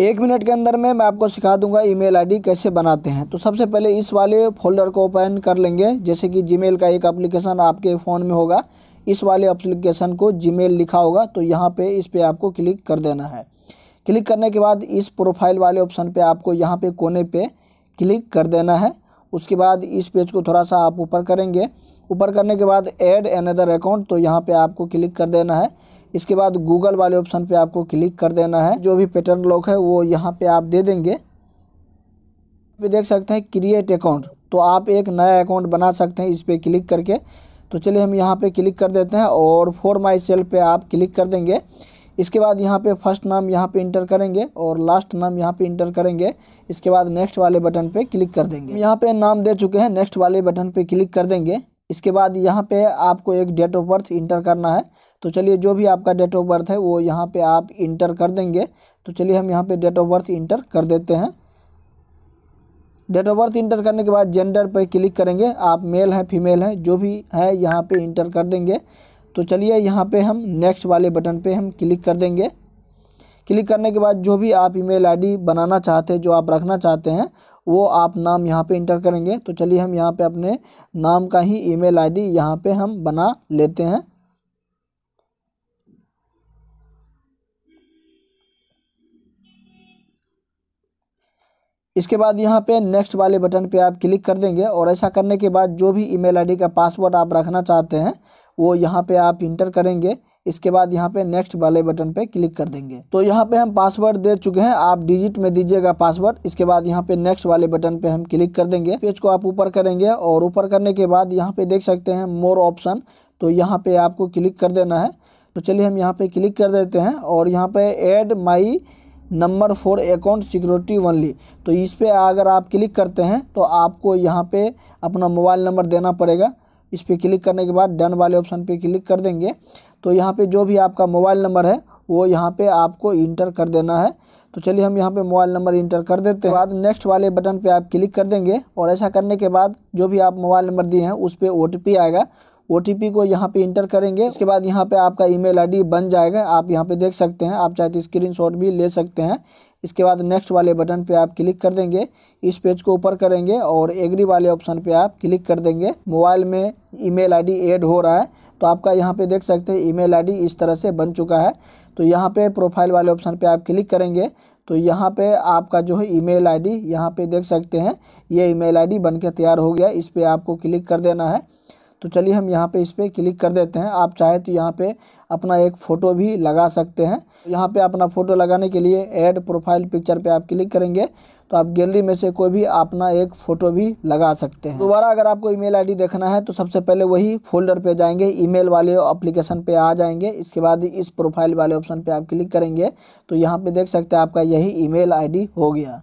एक मिनट के अंदर में मैं आपको सिखा दूंगा ईमेल आईडी कैसे बनाते हैं तो सबसे पहले इस वाले फोल्डर को ओपन कर लेंगे जैसे कि जीमेल का एक एप्लीकेशन आपके फ़ोन में होगा इस वाले एप्लीकेशन को जीमेल लिखा होगा तो यहाँ पे इस पर आपको क्लिक कर देना है क्लिक करने के बाद इस प्रोफाइल वाले ऑप्शन पे आपको यहाँ पे कोने पे क्लिक कर देना है उसके बाद इस पेज को थोड़ा सा आप ऊपर करेंगे ऊपर करने के बाद ऐड एन अदर अकाउंट तो यहाँ पे आपको क्लिक कर देना है इसके बाद गूगल वाले ऑप्शन पे आपको क्लिक कर देना है जो भी पैटर्न लॉक है वो यहाँ पे आप दे देंगे पे देख सकते हैं क्रिएट अकाउंट तो आप एक नया अकाउंट बना सकते हैं इस पर क्लिक करके तो चलिए हम यहाँ पर क्लिक कर देते हैं और फोर माई सेल पर आप क्लिक कर देंगे इसके बाद यहाँ पे फर्स्ट नाम यहाँ पे इंटर करेंगे और लास्ट नाम यहाँ पे इंटर करेंगे इसके बाद नेक्स्ट वाले बटन पे क्लिक कर देंगे यहाँ पे नाम दे चुके हैं नेक्स्ट वाले बटन पे क्लिक कर देंगे इसके बाद यहाँ पे आपको एक डेट ऑफ बर्थ इंटर करना है तो चलिए जो भी आपका डेट ऑफ बर्थ है वो यहाँ पे आप इंटर कर देंगे तो चलिए हम यहाँ पे डेट ऑफ बर्थ इंटर कर देते हैं डेट ऑफ बर्थ इंटर करने के बाद जेंडर पर क्लिक करेंगे आप मेल हैं फीमेल हैं जो भी है यहाँ पे इंटर कर देंगे तो चलिए यहाँ पे हम नेक्स्ट वाले बटन पे हम क्लिक कर देंगे क्लिक करने के बाद जो भी आप ईमेल आईडी बनाना चाहते हैं जो आप रखना चाहते हैं वो आप नाम यहाँ पे इंटर करेंगे तो चलिए हम यहाँ पे अपने नाम का ही ईमेल आईडी यहाँ पर हम बना लेते हैं इसके बाद यहाँ पे नेक्स्ट वाले बटन पे आप क्लिक कर देंगे और ऐसा करने के बाद जो भी ईमेल आईडी का पासवर्ड आप रखना चाहते हैं वो यहाँ पे आप इंटर करेंगे इसके बाद यहाँ पे नेक्स्ट वाले बटन पे क्लिक कर देंगे तो यहाँ पे हम पासवर्ड दे चुके हैं आप डिजिट में दीजिएगा पासवर्ड इसके बाद यहाँ पे नेक्स्ट वाले बटन पे हम क्लिक कर देंगे पेज को आप ऊपर करेंगे और ऊपर करने के बाद यहाँ पे देख सकते हैं मोर ऑप्शन तो यहाँ पे आपको क्लिक कर देना है तो चलिए हम यहाँ पे क्लिक कर देते हैं और यहाँ पे add my number for account security only तो इस पर अगर आप क्लिक करते हैं तो आपको यहाँ पे अपना मोबाइल नंबर देना पड़ेगा इस पर क्लिक करने के बाद डन वाले ऑप्शन पे क्लिक कर देंगे तो यहाँ पे जो भी आपका मोबाइल नंबर है वो यहाँ पे आपको इंटर कर देना है तो चलिए हम यहाँ पे मोबाइल नंबर इंटर कर देते हैं बाद नेक्स्ट वाले बटन पे आप क्लिक कर देंगे और ऐसा करने के बाद जो भी आप मोबाइल नंबर दिए हैं उस पर ओ आएगा ओ को यहाँ पे इंटर करेंगे उसके बाद यहाँ पे आपका ईमेल आईडी बन जाएगा आप यहाँ पे देख सकते हैं आप चाहे तो स्क्रीनशॉट भी ले सकते हैं इसके बाद नेक्स्ट वाले बटन पे आप क्लिक कर देंगे इस पेज को ऊपर करेंगे और एग्री वाले ऑप्शन पे आप क्लिक कर देंगे मोबाइल में ईमेल आईडी ऐड हो रहा है तो आपका यहाँ पे देख सकते हैं ईमेल आईडी इस तरह से बन चुका है तो यहाँ पे प्रोफाइल वाले ऑप्शन पे आप क्लिक करेंगे तो यहाँ पे आपका जो है ईमेल आईडी यहाँ पर देख सकते हैं ये ईमेल आईडी के तैयार हो गया इस पर आपको क्लिक कर देना है तो चलिए हम यहाँ पे इस पर क्लिक कर देते हैं आप चाहे तो यहाँ पे अपना एक फ़ोटो भी लगा सकते हैं यहाँ पे अपना फ़ोटो लगाने के लिए ऐड प्रोफाइल पिक्चर पे आप क्लिक करेंगे तो आप गैलरी में से कोई भी अपना एक फ़ोटो भी लगा सकते हैं दोबारा अगर आपको ईमेल आईडी देखना है तो सबसे पहले वही फोल्डर पे जाएंगे ईमेल वाले अप्लीकेशन पे आ जाएंगे इसके बाद इस प्रोफाइल वाले ऑप्शन पे आप क्लिक करेंगे तो यहाँ पे देख सकते हैं आपका यही ईमेल आईडी हो गया